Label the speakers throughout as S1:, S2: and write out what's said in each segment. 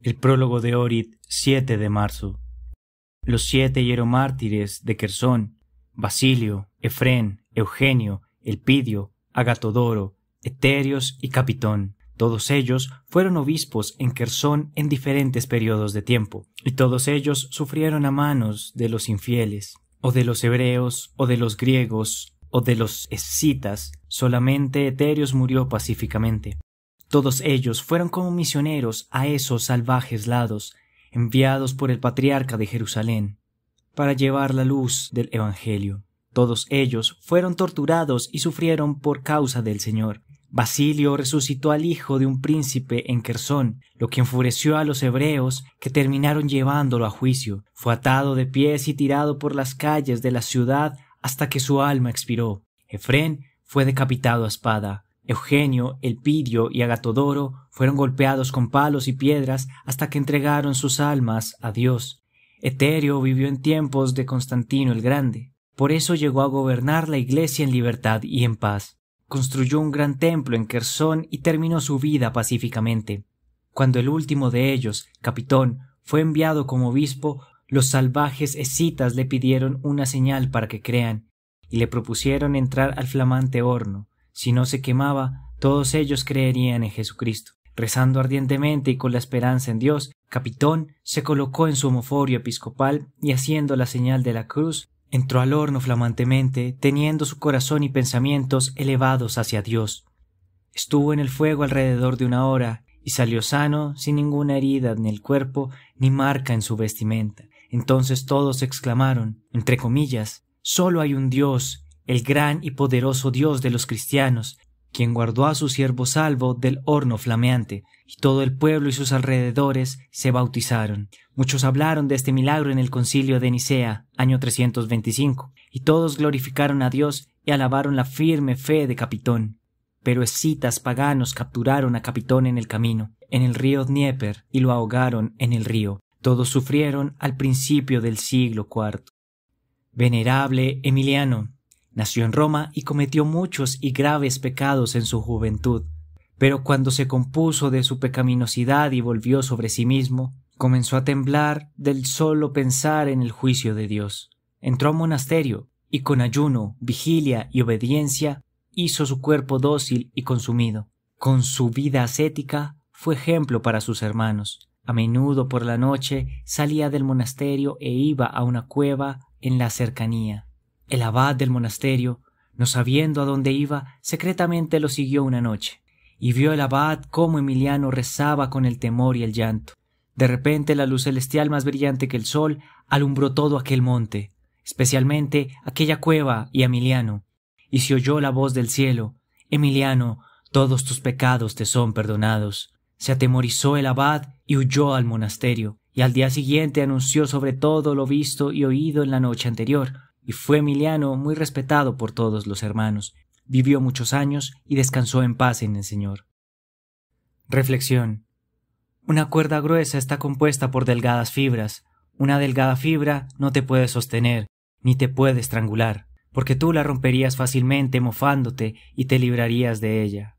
S1: El prólogo de Orit, 7 de marzo. Los siete hieromártires de Quersón, Basilio, Efrén, Eugenio, Elpidio, Agatodoro, Eterios y Capitón. Todos ellos fueron obispos en Quersón en diferentes periodos de tiempo, y todos ellos sufrieron a manos de los infieles, o de los hebreos, o de los griegos, o de los escitas. Solamente Eterios murió pacíficamente. Todos ellos fueron como misioneros a esos salvajes lados, enviados por el patriarca de Jerusalén, para llevar la luz del Evangelio. Todos ellos fueron torturados y sufrieron por causa del Señor. Basilio resucitó al hijo de un príncipe en Quersón, lo que enfureció a los hebreos que terminaron llevándolo a juicio. Fue atado de pies y tirado por las calles de la ciudad hasta que su alma expiró. Efrén fue decapitado a espada. Eugenio, Elpidio y Agatodoro fueron golpeados con palos y piedras hasta que entregaron sus almas a Dios. Eterio vivió en tiempos de Constantino el Grande. Por eso llegó a gobernar la iglesia en libertad y en paz. Construyó un gran templo en Quersón y terminó su vida pacíficamente. Cuando el último de ellos, Capitón, fue enviado como obispo, los salvajes escitas le pidieron una señal para que crean, y le propusieron entrar al flamante horno si no se quemaba, todos ellos creerían en Jesucristo. Rezando ardientemente y con la esperanza en Dios, Capitón se colocó en su homoforio episcopal y haciendo la señal de la cruz, entró al horno flamantemente, teniendo su corazón y pensamientos elevados hacia Dios. Estuvo en el fuego alrededor de una hora y salió sano, sin ninguna herida en el cuerpo ni marca en su vestimenta. Entonces todos exclamaron, entre comillas, solo hay un Dios el gran y poderoso Dios de los cristianos, quien guardó a su siervo salvo del horno flameante, y todo el pueblo y sus alrededores se bautizaron. Muchos hablaron de este milagro en el concilio de Nicea, año 325, y todos glorificaron a Dios y alabaron la firme fe de Capitón. Pero escitas paganos capturaron a Capitón en el camino, en el río Dnieper, y lo ahogaron en el río. Todos sufrieron al principio del siglo IV. Venerable Emiliano, Nació en Roma y cometió muchos y graves pecados en su juventud, pero cuando se compuso de su pecaminosidad y volvió sobre sí mismo, comenzó a temblar del solo pensar en el juicio de Dios. Entró a monasterio y con ayuno, vigilia y obediencia hizo su cuerpo dócil y consumido. Con su vida ascética fue ejemplo para sus hermanos. A menudo por la noche salía del monasterio e iba a una cueva en la cercanía. El abad del monasterio, no sabiendo a dónde iba, secretamente lo siguió una noche, y vio el abad cómo Emiliano rezaba con el temor y el llanto. De repente la luz celestial más brillante que el sol alumbró todo aquel monte, especialmente aquella cueva y Emiliano, y se oyó la voz del cielo Emiliano, todos tus pecados te son perdonados. Se atemorizó el abad y huyó al monasterio, y al día siguiente anunció sobre todo lo visto y oído en la noche anterior, y fue Emiliano muy respetado por todos los hermanos. Vivió muchos años y descansó en paz en el Señor. Reflexión. Una cuerda gruesa está compuesta por delgadas fibras. Una delgada fibra no te puede sostener, ni te puede estrangular, porque tú la romperías fácilmente mofándote y te librarías de ella.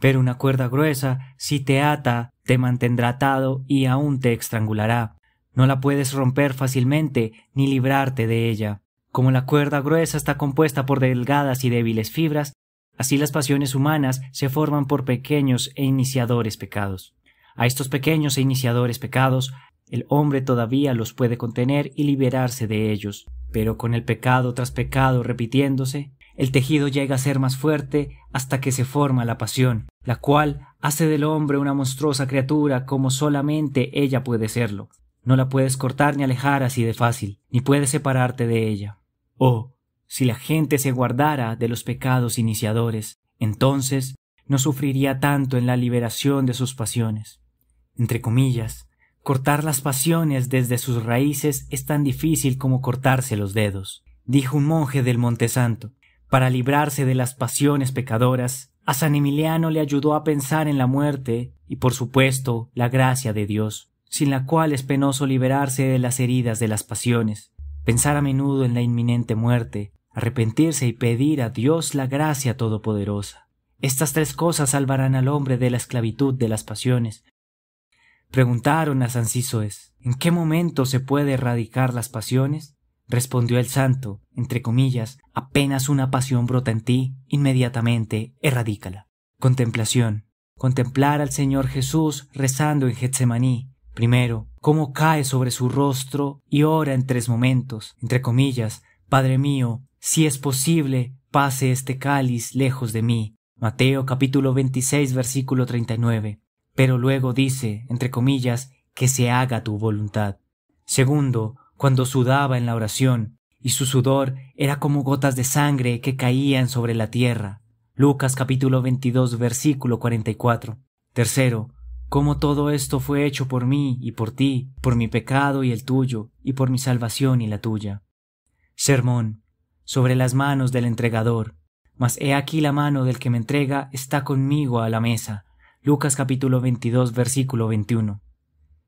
S1: Pero una cuerda gruesa, si te ata, te mantendrá atado y aún te estrangulará. No la puedes romper fácilmente ni librarte de ella. Como la cuerda gruesa está compuesta por delgadas y débiles fibras, así las pasiones humanas se forman por pequeños e iniciadores pecados. A estos pequeños e iniciadores pecados, el hombre todavía los puede contener y liberarse de ellos, pero con el pecado tras pecado repitiéndose, el tejido llega a ser más fuerte hasta que se forma la pasión, la cual hace del hombre una monstruosa criatura como solamente ella puede serlo. No la puedes cortar ni alejar así de fácil, ni puedes separarte de ella. Oh, si la gente se guardara de los pecados iniciadores, entonces no sufriría tanto en la liberación de sus pasiones. Entre comillas, cortar las pasiones desde sus raíces es tan difícil como cortarse los dedos, dijo un monje del Montesanto. Para librarse de las pasiones pecadoras, a San Emiliano le ayudó a pensar en la muerte y, por supuesto, la gracia de Dios, sin la cual es penoso liberarse de las heridas de las pasiones, pensar a menudo en la inminente muerte, arrepentirse y pedir a Dios la gracia todopoderosa. Estas tres cosas salvarán al hombre de la esclavitud de las pasiones. Preguntaron a San Cisoes, ¿en qué momento se puede erradicar las pasiones? Respondió el santo, entre comillas, apenas una pasión brota en ti, inmediatamente erradícala. Contemplación. Contemplar al Señor Jesús rezando en Getsemaní, primero, cómo cae sobre su rostro y ora en tres momentos, entre comillas, Padre mío, si es posible, pase este cáliz lejos de mí. Mateo capítulo 26 versículo 39. Pero luego dice, entre comillas, que se haga tu voluntad. Segundo, cuando sudaba en la oración, y su sudor era como gotas de sangre que caían sobre la tierra. Lucas capítulo 22 versículo 44. Tercero, como todo esto fue hecho por mí y por ti, por mi pecado y el tuyo, y por mi salvación y la tuya. Sermón sobre las manos del entregador. Mas he aquí la mano del que me entrega está conmigo a la mesa. Lucas capítulo 22 versículo 21.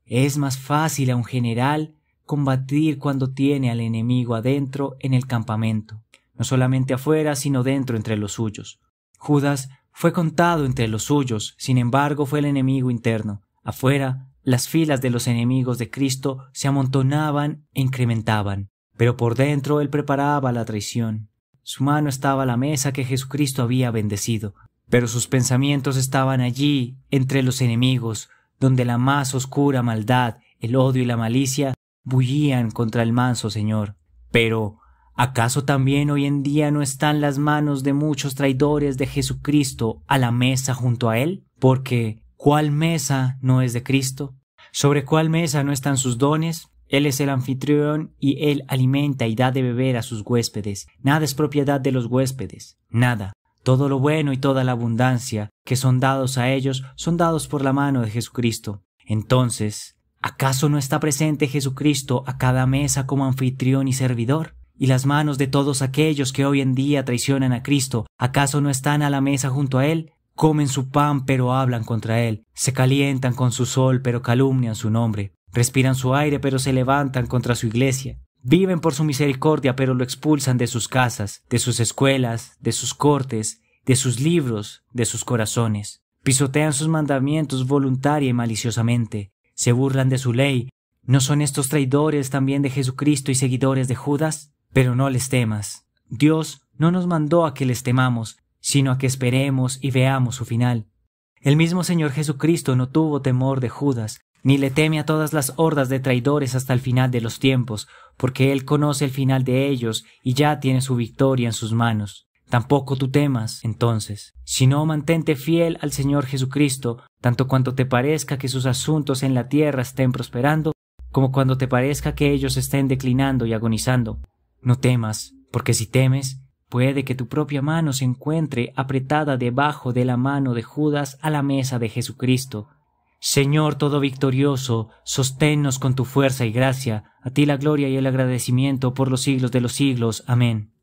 S1: Es más fácil a un general combatir cuando tiene al enemigo adentro en el campamento, no solamente afuera, sino dentro entre los suyos. Judas fue contado entre los suyos, sin embargo fue el enemigo interno. Afuera, las filas de los enemigos de Cristo se amontonaban e incrementaban, pero por dentro él preparaba la traición. Su mano estaba la mesa que Jesucristo había bendecido, pero sus pensamientos estaban allí, entre los enemigos, donde la más oscura maldad, el odio y la malicia bullían contra el manso Señor. Pero ¿Acaso también hoy en día no están las manos de muchos traidores de Jesucristo a la mesa junto a Él? Porque, ¿cuál mesa no es de Cristo? ¿Sobre cuál mesa no están sus dones? Él es el anfitrión y Él alimenta y da de beber a sus huéspedes. Nada es propiedad de los huéspedes, nada. Todo lo bueno y toda la abundancia que son dados a ellos son dados por la mano de Jesucristo. Entonces, ¿acaso no está presente Jesucristo a cada mesa como anfitrión y servidor? y las manos de todos aquellos que hoy en día traicionan a Cristo, ¿acaso no están a la mesa junto a Él? Comen su pan pero hablan contra Él, se calientan con su sol pero calumnian su nombre, respiran su aire pero se levantan contra su iglesia, viven por su misericordia pero lo expulsan de sus casas, de sus escuelas, de sus cortes, de sus libros, de sus corazones. Pisotean sus mandamientos voluntaria y maliciosamente, se burlan de su ley, ¿No son estos traidores también de Jesucristo y seguidores de Judas? Pero no les temas. Dios no nos mandó a que les temamos, sino a que esperemos y veamos su final. El mismo Señor Jesucristo no tuvo temor de Judas, ni le teme a todas las hordas de traidores hasta el final de los tiempos, porque Él conoce el final de ellos y ya tiene su victoria en sus manos. Tampoco tú temas, entonces, sino mantente fiel al Señor Jesucristo, tanto cuanto te parezca que sus asuntos en la tierra estén prosperando, como cuando te parezca que ellos estén declinando y agonizando. No temas, porque si temes, puede que tu propia mano se encuentre apretada debajo de la mano de Judas a la mesa de Jesucristo. Señor todo victorioso, sosténnos con tu fuerza y gracia, a ti la gloria y el agradecimiento por los siglos de los siglos. Amén.